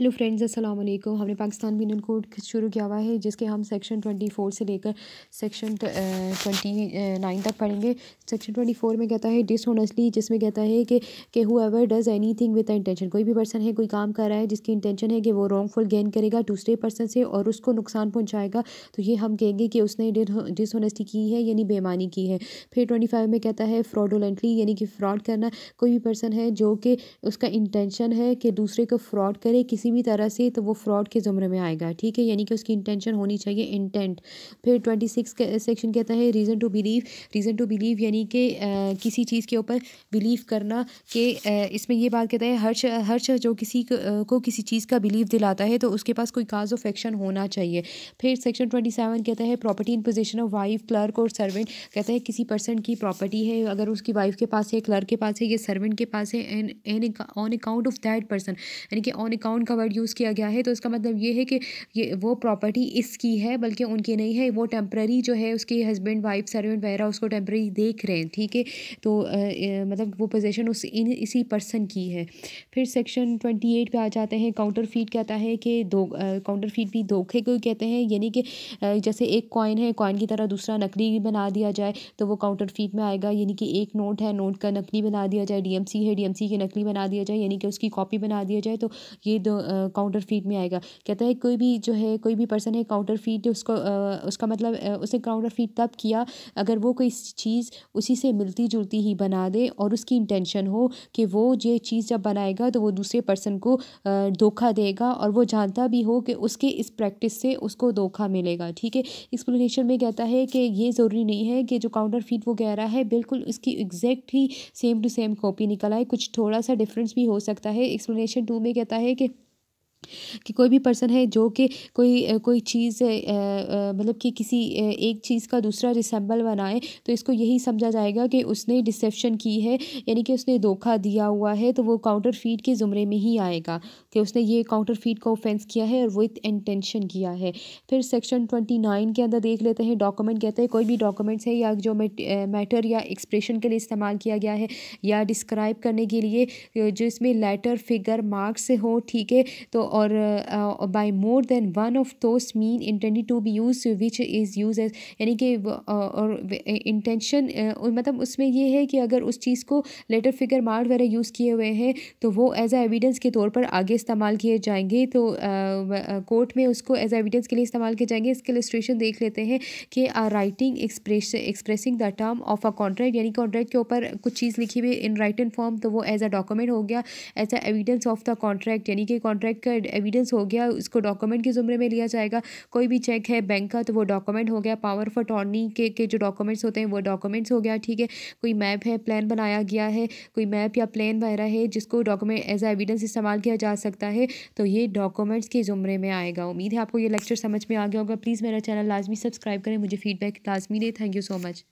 hello friends अस्सलाम वालेकुम हमने पाकिस्तान मिनरल कोड शुरू किया हुआ है जिसके हम सेक्शन ट्वेंटी फ़ोर से लेकर सेक्शन ट्वेंटी नाइन तक पढ़ेंगे सेक्शन ट्वेंटी फ़ोर में कहता है डिसऑनेस्टली जिसमें कहता है कि के whoever does anything with intention कोई भी पर्सन है कोई काम कर रहा है जिसकी इंटेंशन है कि वो रॉन्गफुल गेन करेगा दूसरे पर्सन से और उसको नुकसान पहुँचाएगा तो ये हम कहेंगे कि उसने डिसऑनेस्टी की है यानी बेमानी की है फिर ट्वेंटी फाइव में कहता है फ्रॉडोलेंटली यानी कि फ़्रॉड करना कोई भी पर्सन है जो कि उसका इंटेंशन है कि दूसरे को फ्रॉड करे किसी किसी भी तरह से तो वो फ्रॉड के ज़ुमरे में आएगा ठीक है यानी कि उसकी इंटेंशन होनी चाहिए इंटेंट फिर ट्वेंटी सिक्स सेक्शन कहता है reason to believe reason to believe यानी कि किसी चीज़ के ऊपर बिलीव करना कि इसमें यह बात कहता है हर हर्ष जो किसी को किसी चीज़ का बिलीव दिलाता है तो उसके पास कोई काज ऑफ एक्शन होना चाहिए फिर सेक्शन ट्वेंटी सेवन कहता है property in possession of wife clerk और सर्वेंट कहता है किसी पर्सन की प्रॉपर्टी है अगर उसकी वाइफ के पास है क्लर्क के पास है या सर्वेंट के पास है and on account of that person यानी कि ऑन अकाउंट का वर्ड यूज़ किया गया है तो इसका मतलब ये है कि ये वो प्रॉपर्टी इसकी है बल्कि उनकी नहीं है वो टेम्प्ररी जो है उसके हस्बैंड वाइफ सर्वेंट वगैरह उसको टेम्प्ररी देख रहे हैं ठीक है तो आ, मतलब वो पोजिशन उस इन इसी पर्सन की है फिर सेक्शन ट्वेंटी एट पर आ जाते हैं काउंटर फीट कहता है कि दो काउंटर फीट भी धोखे को कहते हैं यानी कि जैसे एक कॉइन है कॉइन की तरह दूसरा नकली बना दिया जाए तो वो काउंटर फीट में आएगा यानी कि एक नोट है नोट का नकली बना दिया जाए डीएमसी है डीएमसी की नकली बना दिया जाए यानी कि उसकी कॉपी बना दिया जाए तो ये दो काउंटर फीट में आएगा कहता है कोई भी जो है कोई भी पर्सन है काउंटर फीट उसको उसका मतलब उसने काउंटर फीट तब किया अगर वो कोई चीज़ उसी से मिलती जुलती ही बना दे और उसकी इंटेंशन हो कि वो ये चीज़ जब बनाएगा तो वो दूसरे पर्सन को धोखा देगा और वो जानता भी हो कि उसके इस प्रैक्टिस से उसको धोखा मिलेगा ठीक है एक्सप्लेनेशन में कहता है कि ये ज़रूरी नहीं है कि जो काउंटर फीट वो कह रहा है बिल्कुल उसकी एग्जैक्ट ही सेम टू सेम कॉपी निकल आए कुछ थोड़ा सा डिफरेंस भी हो सकता है एक्सप्लेनेशन टू में कहता है कि कि कोई भी पर्सन है जो कि कोई कोई चीज़ मतलब कि किसी एक चीज़ का दूसरा रिसेम्बल बनाए तो इसको यही समझा जाएगा कि उसने डिसेप्शन की है यानी कि उसने धोखा दिया हुआ है तो वो काउंटर फीट के ज़ुमरे में ही आएगा कि उसने ये काउंटर फीट का ऑफेंस किया है और विथ इंटेंशन किया है फिर सेक्शन ट्वेंटी नाइन के अंदर देख लेते हैं डॉक्यूमेंट कहते हैं कोई भी डॉक्यूमेंट्स है या जो मैटर या एक्सप्रेशन के लिए इस्तेमाल किया गया है या डिस्क्राइब करने के लिए जो इसमें लेटर फिगर मार्क्स हो ठीक है तो और by more than one of those mean intended to be use which is use as यानी कि uh, और इंटेंशन uh, मतलब उसमें यह है कि अगर उस चीज़ को लेटर फिगर मार्क वगैरह यूज़ किए हुए हैं तो वो एज आ एविडेंस के तौर पर आगे इस्तेमाल किए जाएंगे तो कोर्ट uh, में उसको एज आ एविडेंस के लिए इस्तेमाल किए जाएंगे इसके लिस्ट्रेशन देख लेते हैं कि writing expressing the term of a contract यानी कॉन्ट्रैक्ट के ऊपर कुछ चीज़ लिखी हुई इन राइटन फॉर्म तो वो एज अ डॉक्यूमेंट हो गया as a evidence of the contract यानी कि कॉन्ट्रैक्ट का एविडेंस हो गया उसको डॉक्यूमेंट के ज़ुमरे में लिया जाएगा कोई भी चेक है बैंक का तो वो डॉक्यूमेंट हो गया पावर ऑफ अटॉर्नी के के जो डॉक्यूमेंट्स होते हैं वो डॉक्यूमेंट्स हो गया ठीक है कोई मैप है प्लान बनाया गया है कोई मैप या प्लान वगैरह है जिसको डॉक्यूमेंट एज एविडेंस इस्तेमाल किया जा सकता है तो ये डॉक्यूमेंट्स के ज़ुमरे में आएगा उम्मीद है आपको ये लेक्चर समझ में आ गया होगा प्लीज़ मेरा चैनल लाजमी सब्सक्राइब करें मुझे फीडबैक लाजमी दें थैंक यू सो मच